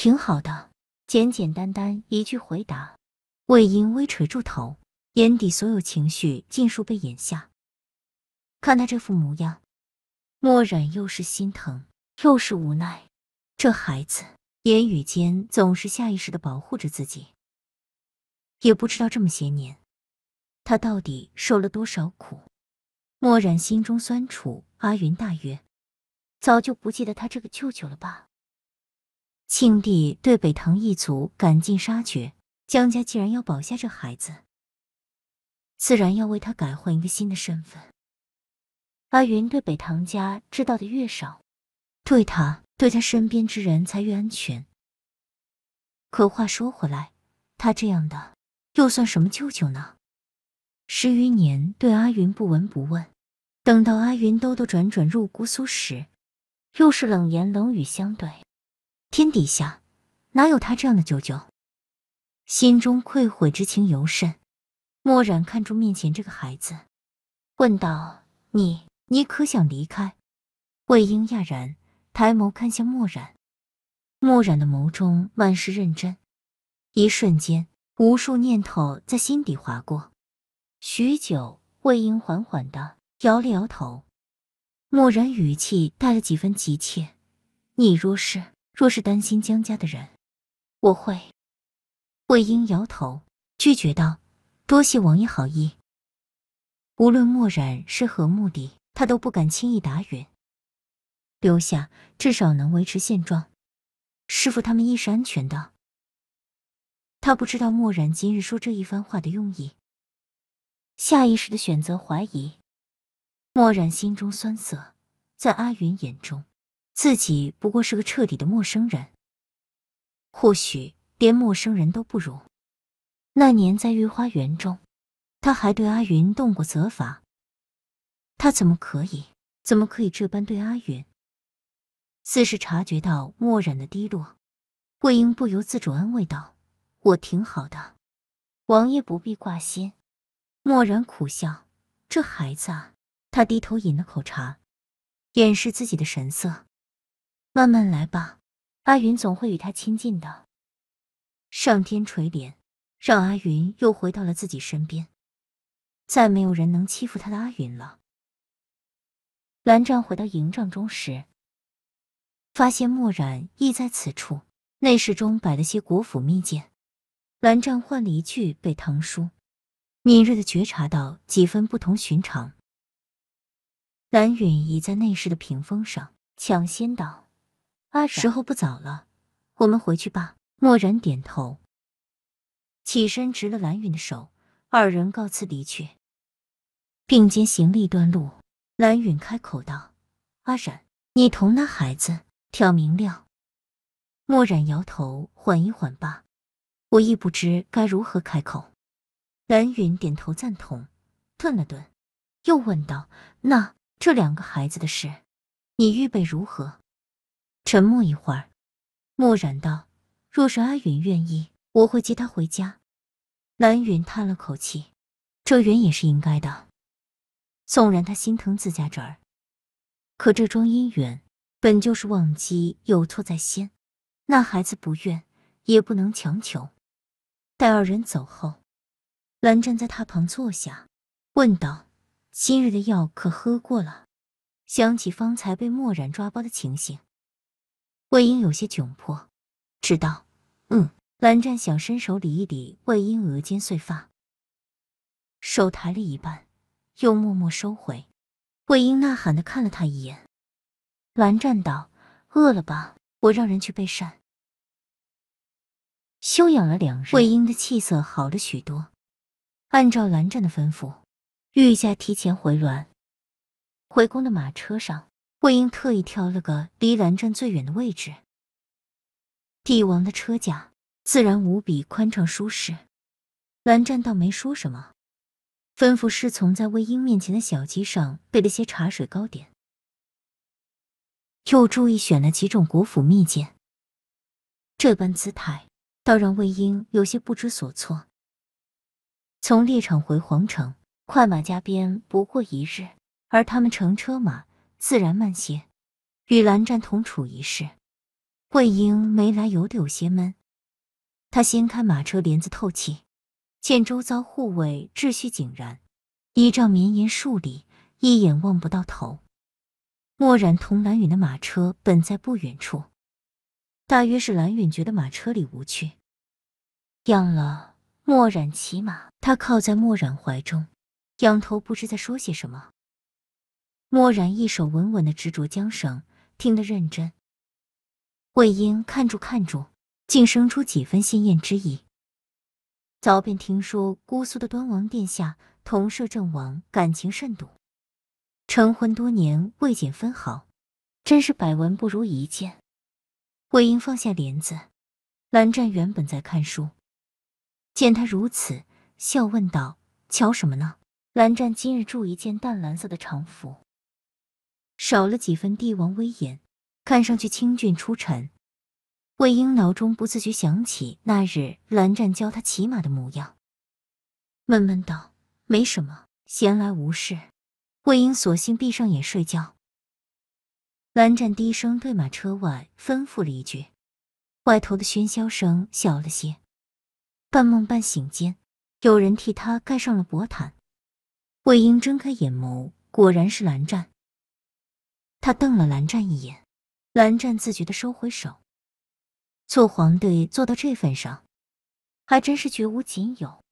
挺好的，简简单单一句回答。魏婴微垂住头，眼底所有情绪尽数被掩下。看他这副模样，墨染又是心疼又是无奈。这孩子言语间总是下意识的保护着自己，也不知道这么些年，他到底受了多少苦。墨染心中酸楚。阿云大约早就不记得他这个舅舅了吧？庆帝对北唐一族赶尽杀绝，江家既然要保下这孩子，自然要为他改换一个新的身份。阿云对北唐家知道的越少，对他、对他身边之人才越安全。可话说回来，他这样的又算什么舅舅呢？十余年对阿云不闻不问，等到阿云兜兜转转入姑苏时，又是冷言冷语相对。天底下，哪有他这样的舅舅？心中愧悔之情尤甚。墨染看住面前这个孩子，问道：“你，你可想离开？”魏婴讶然，抬眸看向墨染。墨染的眸中满是认真。一瞬间，无数念头在心底划过。许久，魏婴缓缓地摇了摇头。墨染语气带了几分急切：“你若是……”若是担心江家的人，我会。魏婴摇头拒绝道：“多谢王爷好意。无论墨染是何目的，他都不敢轻易答允。留下至少能维持现状，师傅他们亦是安全的。”他不知道墨染今日说这一番话的用意，下意识的选择怀疑。墨染心中酸涩，在阿云眼中。自己不过是个彻底的陌生人，或许连陌生人都不如。那年在御花园中，他还对阿云动过责罚，他怎么可以，怎么可以这般对阿云？似是察觉到墨染的低落，魏婴不由自主安慰道：“我挺好的，王爷不必挂心。”墨染苦笑：“这孩子啊。”他低头饮了口茶，掩饰自己的神色。慢慢来吧，阿云总会与他亲近的。上天垂怜，让阿云又回到了自己身边，再没有人能欺负他的阿云了。蓝湛回到营帐中时，发现墨染亦在此处。内室中摆了些国府秘件，蓝湛换了一具被唐书，敏锐的觉察到几分不同寻常。蓝允已在内室的屏风上，抢先道。阿染，时候不早了，我们回去吧。墨染点头，起身执了蓝云的手，二人告辞离去。并肩行了一段路，蓝云开口道：“阿染，你同那孩子挑明了。”墨染摇头，缓一缓吧，我亦不知该如何开口。蓝云点头赞同，顿了顿，又问道：“那这两个孩子的事，你预备如何？”沉默一会儿，墨染道：“若是阿云愿意，我会接他回家。”南云叹了口气：“这缘也是应该的。纵然他心疼自家侄儿，可这桩姻缘本就是忘机有错在先，那孩子不愿，也不能强求。”待二人走后，蓝站在榻旁坐下，问道：“今日的药可喝过了？”想起方才被墨染抓包的情形。魏婴有些窘迫，知道，嗯。蓝湛想伸手理一理魏婴额间碎发，手抬了一半，又默默收回。魏婴呐喊的看了他一眼，蓝湛道：“饿了吧？我让人去备膳。”休养了两日，魏婴的气色好了许多。按照蓝湛的吩咐，御驾提前回銮。回宫的马车上。魏婴特意挑了个离蓝湛最远的位置。帝王的车驾自然无比宽敞舒适，蓝湛倒没说什么，吩咐侍从在魏婴面前的小鸡上备了些茶水糕点，又注意选了几种果脯蜜饯。这般姿态，倒让魏婴有些不知所措。从猎场回皇城，快马加鞭不过一日，而他们乘车马。自然慢些，与蓝湛同处一室，魏婴没来由的有些闷。他掀开马车帘子透气，见周遭护卫秩序井然，依仗绵延数里，一眼望不到头。墨染同蓝允的马车本在不远处，大约是蓝允觉得马车里无趣，让了墨染骑马。他靠在墨染怀中，仰头不知在说些什么。蓦然，一手稳稳的执着缰绳，听得认真。魏婴看住看住，竟生出几分艳之意。早便听说姑苏的端王殿下同摄政王感情甚笃，成婚多年未减分毫，真是百闻不如一见。魏婴放下帘子，蓝湛原本在看书，见他如此，笑问道：“瞧什么呢？”蓝湛今日住一件淡蓝色的长服。少了几分帝王威严，看上去清俊出尘。魏婴脑中不自觉想起那日蓝湛教他骑马的模样，闷闷道：“没什么，闲来无事。”魏婴索性闭上眼睡觉。蓝湛低声对马车外吩咐了一句，外头的喧嚣声小了些。半梦半醒间，有人替他盖上了薄毯。魏婴睁开眼眸，果然是蓝湛。他瞪了蓝湛一眼，蓝湛自觉的收回手。做皇队做到这份上，还真是绝无仅有。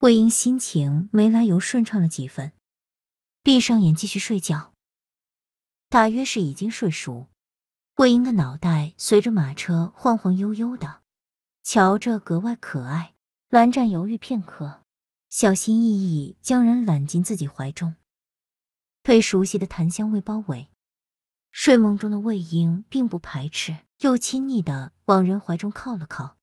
魏婴心情没来由顺畅了几分，闭上眼继续睡觉。大约是已经睡熟，魏婴的脑袋随着马车晃晃悠悠的，瞧着格外可爱。蓝湛犹豫片刻，小心翼翼将人揽进自己怀中，被熟悉的檀香味包围。睡梦中的魏婴并不排斥，又亲昵的往人怀中靠了靠。